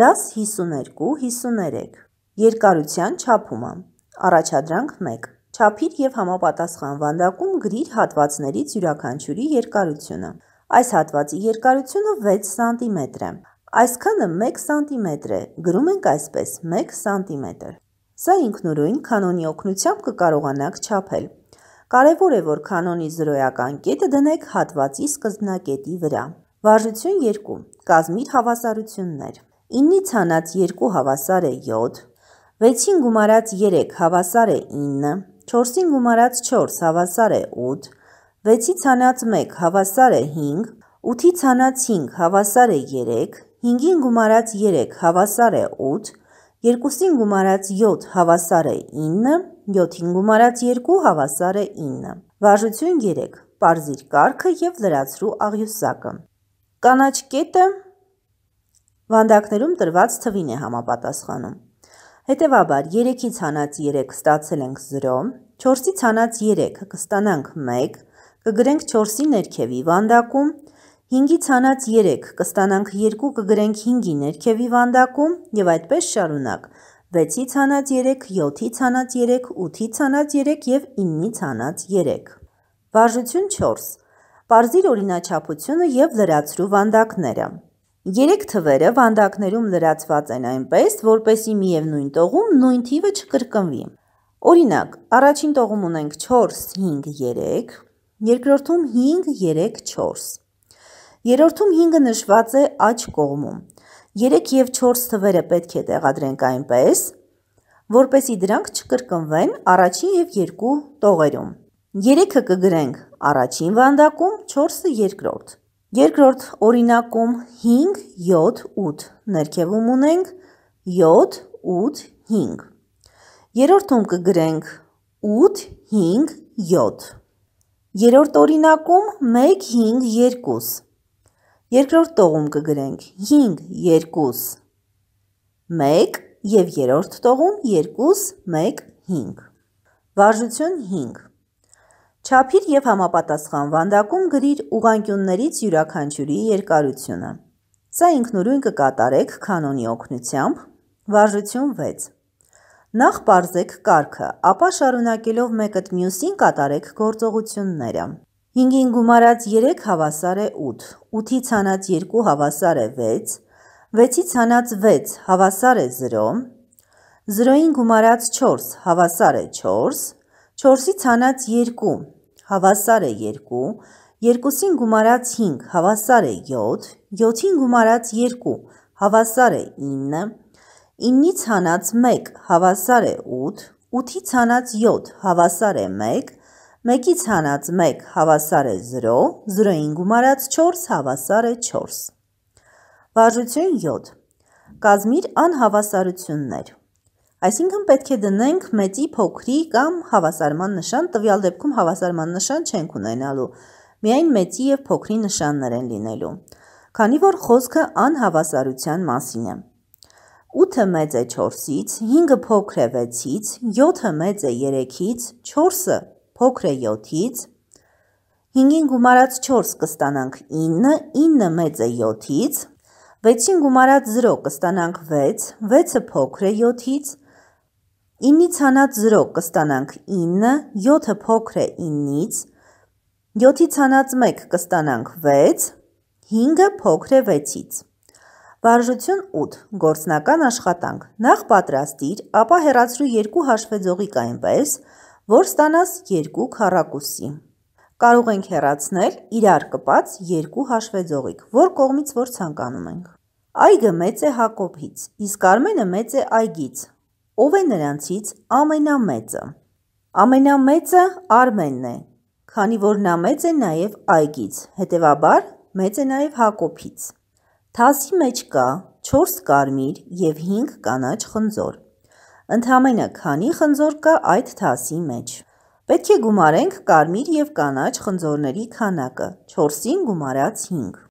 դաս 52-53, երկարության չապումը, առաջադրանք 1, չապիր և համապատասխան վանդակում գրիր հատվածներից յուրականչուրի երկարությունը, այս հատվածի երկարությունը 6 սանտիմետր է, այսքանը 1 սանտիմետր է, գրում ենք այսպես 1 սանտիմետր, սա ինքնուրույն կանոնի օգնությամբ կկարողանաք չապել, Կարևոր է, որ կանոնի զրոյական կետը դնեք հատվածի սկզբնակետի վրա։ Վարժություն 2. Կազմիր հավասարություններ։ 9-ի ցանած 2 հավասար է 7, 6-ին գումարած 3 հավասար է 9, 4-ին գումարած 4 հավասար է 8, 6-ի ցանած 1 հավասար է 5, 8-ի ցանած 5 հավասար է 3, 5-ին գումարած 3 հավասար է 8, 2-ին գումարած 7 հավասար է 9, 7-ին գումարած 2 հավասար է 9։ Վարժություն 3. Պարզիր կարգը եւ լրացրու աղյուսակը։ Կանաչ կետը Վանդակներում տրված թվին է համապատասխանում։ Հետևաբար 3-ից հանած 3 կստացել ենք 0, 4-ից հանած 3 կստանանք 1, կգրենք 4-ի ներքևի վանդակում, 5-ից հանած 3 կստանանք 2 կգրենք 5-ի ներքևի վանդակում և այդպես շարունակ 6-ից հանած 3, 7-ից հանած 3, 8-ից հանած 3 և 9-ից հանած 3։ Վարժություն 4. Պարզիր օրինաչափությունը և լրացրու վանդակները։ Երեք թվերը վանդակներում լրացված են այնպես, որպեսի միևնույն տողում նույն թիվը չկրկնվի։ Օրինակ, առաջին տողում ունենք 4, 5, 3, երկրորդում 5, 3, 4։ Երորդում 5-ը նշված է աջ կողմում։ 3 և 4 թվերը պետք է տեղադրենք այնպես, որպեսի դրանք չկրկնվեն առաջին և երկու տողերում։ 3-ը կգրենք առաջին վանդակում, 4-ը երկրորդ։ Երկրորդ օրինակում 5, 7, 8 ներքևում ունենք 7, 8, 5։ Երորդում կգրենք 8, 5, 7։ Երորդ օրինակում 1, 5, 2։ Երկրորդ տողում կգրենք 5, 2, 1 և երորդ տողում 2, 1, 5։ Վարժություն 5։ Չափիր եւ համապատասխան վանդակում գրիր ուղանկյուններից յուրաքանչյուրի երկարությունը։ Սա ինքնուրույն կկատարեք կանոնի օգնությամբ։ Վարժություն 6։ Նախ parzեք կարգը, ապա շարունակելով մեկըդ մյուսին կատարեք գործողությունները։ 5-ին գումարած 3 հավասար է 8, 8-ից հանած 2 հավասար է 6, 6-ից հանած 6 հավասար է 0, 0-ին գումարած 4 հավասար է 4, 4-ից հանած 2 հավասար է 2, 2-ին գումարած 5 հավասար է 7, 7-ին գումարած 2 հավասար է 9, 9-ից հանած 1 հավասար է 8, 8-ից հանած 7 հավասար է 1, 1-ից հանած 1 հավասար է 0, 0-ին գումարած 4 հավասար է 4։ Վարժություն 7 կազմիր անհավասարություններ։ Այսինքն պետք է դնենք մեծի, փոքրի կամ հավասարման նշան, տվյալ դեպքում հավասարման նշան չենք ունենալու, միայն մեծի և փոքրի նշաններ են լինելու, քանի որ խոսքը անհավասարության մասին է։ 8-ը մեծ է 4-ից, 5-ը փոքր է 6-ից, 7-ը մեծ է 3-ից, 4-ը փոքր է 7-ից, 5-ին գումարած 4 կստանանք 9, 9-ը մեծ է 7-ից, 6-ին գումարած 0 կստանանք 6, 6-ը փոքր է 7-ից, 9-ից հանած 0 կստանանք 9, 7-ը փոքր է 9-ից, 7-ից հանած 1 կստանանք 6, 5-ը փոքր է 6-ից։ Վարժություն 8. Գործնական աշխատանք։ Նախ պատրաստիր, ապա հեռացրու երկու հաշվեձողիկ այնպես, որ ստանաս երկու քառակուսի։ Կարող ենք հեռացնել իրար կպած երկու հաշվեձողիկ, որ կողմից որ ցանկանում ենք։ Այգը մեծ է Հակոբից, իսկ Արմենը մեծ է Այգից, Ով է նրանցից ամենամեծը։ Ամենամեծը Արմենն է, քանի որ նա մեծ է նաև Այգից, հետևաբար մեծ է նաև Հակոբից։ Թասի մեջ կա 4 կարմիր եւ 5 կանաչ խնձոր։ Ընդամենը քանի խնձոր կա այդ թասի մեջ։ Պետք է գումարենք կարմիր եւ կանաչ խնձորների քանակը։ 4-ին գումարած 5։